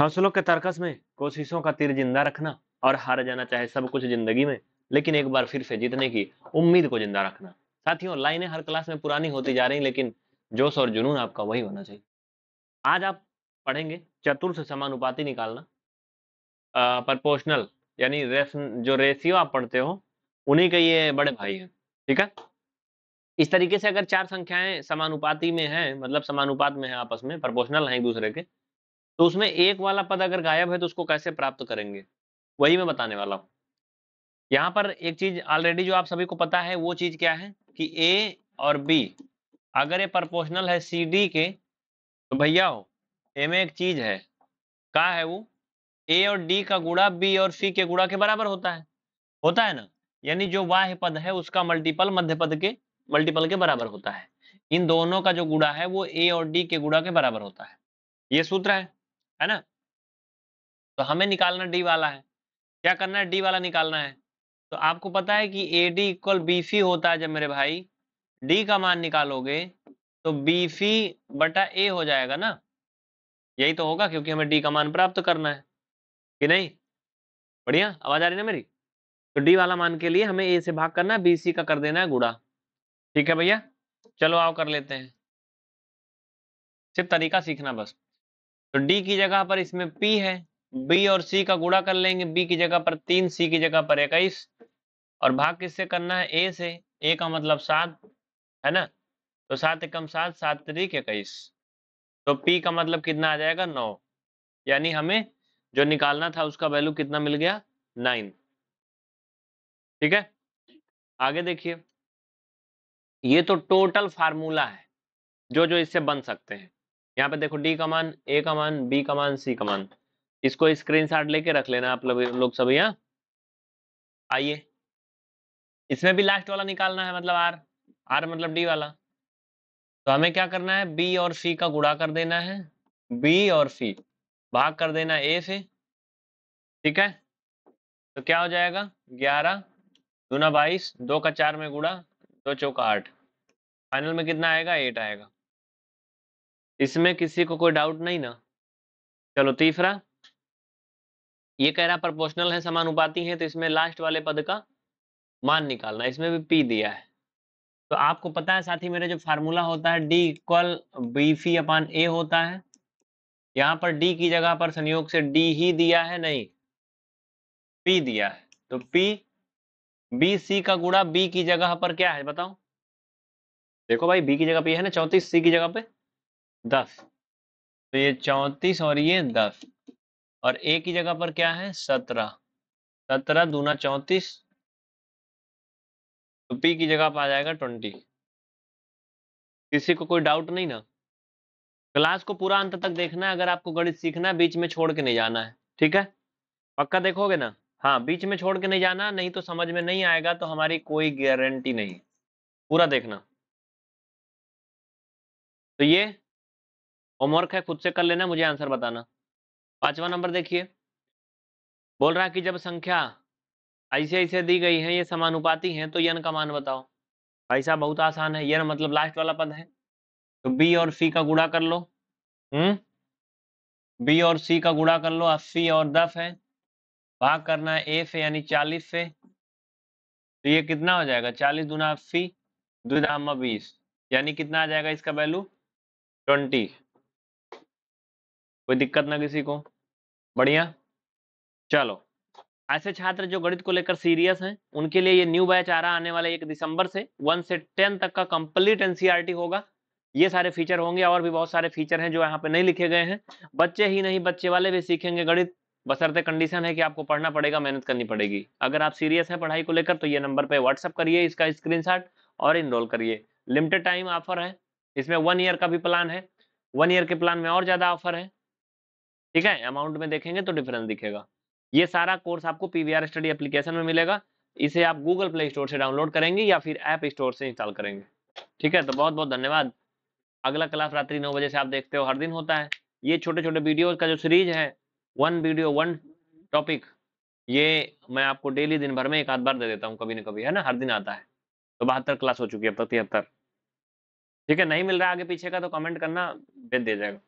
हौसलों के तरकस में कोशिशों का तीर जिंदा रखना और हार जाना चाहे सब कुछ जिंदगी में लेकिन एक बार फिर से जीतने की उम्मीद को जिंदा रखना साथियों लाइनें हर क्लास में पुरानी होती जा रही लेकिन जोश और जुनून आपका वही होना चाहिए आज आप पढ़ेंगे चतुर से समानुपाती निकालना प्रपोशनल यानी रेस जो रेशियो आप पढ़ते हो उन्हीं के ये बड़े भाई हैं ठीक है इस तरीके से अगर चार संख्याएं समानुपाती में हैं मतलब समानुपात में है आपस में प्रपोशनल हैं एक दूसरे के तो उसमें एक वाला पद अगर गायब है तो उसको कैसे प्राप्त करेंगे वही मैं बताने वाला हूं यहाँ पर एक चीज ऑलरेडी जो आप सभी को पता है वो चीज क्या है कि ए और बी अगर ये प्रपोर्शनल है सी डी के तो भैया हो ए में एक चीज है का है वो ए और डी का गुड़ा बी और सी के गुड़ा के बराबर होता है होता है ना यानी जो वाह पद है उसका मल्टीपल मध्य पद के मल्टीपल के बराबर होता है इन दोनों का जो गुड़ा है वो ए और डी के गुड़ा के बराबर होता है ये सूत्र है है ना तो हमें निकालना डी वाला है क्या करना है डी वाला निकालना है तो आपको पता है कि A D equal B C होता है जब मेरे भाई डी का मान निकालोगे तो बी सी बटा ए हो जाएगा ना यही तो होगा क्योंकि हमें डी का मान प्राप्त करना है कि नहीं बढ़िया आवाज आ रही ना मेरी तो डी वाला मान के लिए हमें ए से भाग करना है बी सी का कर देना है गुड़ा ठीक है भैया चलो आओ कर लेते हैं सिर्फ तरीका सीखना बस तो डी की जगह पर इसमें पी है बी और सी का गुड़ा कर लेंगे बी की जगह पर तीन सी की जगह पर इक्कीस और भाग किससे करना है ए से ए का मतलब सात है ना तो सात एकम सात सात तरीक इक्कीस तो पी का मतलब कितना आ जाएगा नौ यानी हमें जो निकालना था उसका वैल्यू कितना मिल गया नाइन ठीक है आगे देखिए ये तो टोटल फार्मूला है जो जो इससे बन सकते हैं यहाँ पे देखो डी कमान ए कमान बी कमान सी कमान इसको स्क्रीन शॉट लेके रख लेना आप लोग लोग सभी यहाँ आइए इसमें भी लास्ट वाला निकालना है मतलब आर आर मतलब डी वाला तो हमें क्या करना है बी और सी का गुड़ा कर देना है बी और सी भाग कर देना ए से ठीक है तो क्या हो जाएगा ग्यारह दूना बाईस दो का चार में गुड़ा दो चौका आठ फाइनल में कितना आएगा एट आएगा इसमें किसी को कोई डाउट नहीं ना चलो तीसरा ये कह रहा प्रोपोर्शनल है समानुपाती है तो इसमें लास्ट वाले पद का मान निकालना इसमें भी पी दिया है तो आपको पता है साथी मेरे जो फार्मूला होता है D equal B phi upon A होता है यहाँ पर डी की जगह पर संयोग से डी ही दिया है नहीं पी दिया है तो पी बी सी का गुड़ा बी की जगह पर क्या है बताओ देखो भाई बी की जगह पे है ना चौंतीस सी की जगह पे दस तो ये चौंतीस और ये दस और ए की जगह पर क्या है सत्रह सत्रह दूना चौंतीस तो पी की जगह पर आ जाएगा ट्वेंटी किसी को कोई डाउट नहीं ना क्लास को पूरा अंत तक देखना है अगर आपको गणित सीखना है बीच में छोड़ के नहीं जाना है ठीक है पक्का देखोगे ना हाँ बीच में छोड़ के नहीं जाना नहीं तो समझ में नहीं आएगा तो हमारी कोई गारंटी नहीं पूरा देखना तो ये होमवर्क है खुद से कर लेना मुझे आंसर बताना पांचवा नंबर देखिए बोल रहा है कि जब संख्या ऐसे ऐसे दी गई है ये समानुपाती है तो यन का मान बताओ ऐसा बहुत आसान है यन मतलब लास्ट वाला पद है तो बी और सी का गुड़ा कर लो हम्म बी और सी का गुड़ा कर लो अस्सी और दस है भाग करना है ए से यानी चालीस से तो ये कितना हो जाएगा चालीस दुना अस्सी दुना बीस यानी कितना आ जाएगा इसका वैल्यू ट्वेंटी कोई दिक्कत ना किसी को बढ़िया चलो ऐसे छात्र जो गणित को लेकर सीरियस हैं उनके लिए ये न्यू बैच आ रहा आने वाला एक दिसंबर से वन से टेन तक का कंप्लीट एनसीईआरटी होगा ये सारे फीचर होंगे और भी बहुत सारे फीचर हैं जो यहाँ पे नहीं लिखे गए हैं बच्चे ही नहीं बच्चे वाले भी सीखेंगे गणित बसरते कंडीशन है कि आपको पढ़ना पड़ेगा मेहनत करनी पड़ेगी अगर आप सीरियस हैं पढ़ाई को लेकर तो ये नंबर पे व्हाट्सअप करिए इसका स्क्रीनशॉट और इनरोल करिए लिमिटेड टाइम ऑफर है इसमें वन ईयर का भी प्लान है वन ईयर के प्लान में और ज़्यादा ऑफर है ठीक है अमाउंट में देखेंगे तो डिफरेंस दिखेगा ये सारा कोर्स आपको पीवीआर स्टडी एप्लीकेशन में मिलेगा इसे आप गूगल प्ले स्टोर से डाउनलोड करेंगे या फिर ऐप स्टोर से इंस्टॉल करेंगे ठीक है तो बहुत बहुत धन्यवाद अगला क्लास रात्रि नौ बजे से आप देखते हो हर दिन होता है ये छोटे छोटे वीडियो का जो सीरीज है वन वीडियो वन टॉपिक ये मैं आपको डेली दिन भर में एक आध बार दे देता हूँ कभी ना कभी है ना हर दिन आता है तो बहत्तर क्लास हो चुकी है प्रतिहत्तर तो ठीक है नहीं मिल रहा आगे पीछे का तो कमेंट करना भेज दिया जाएगा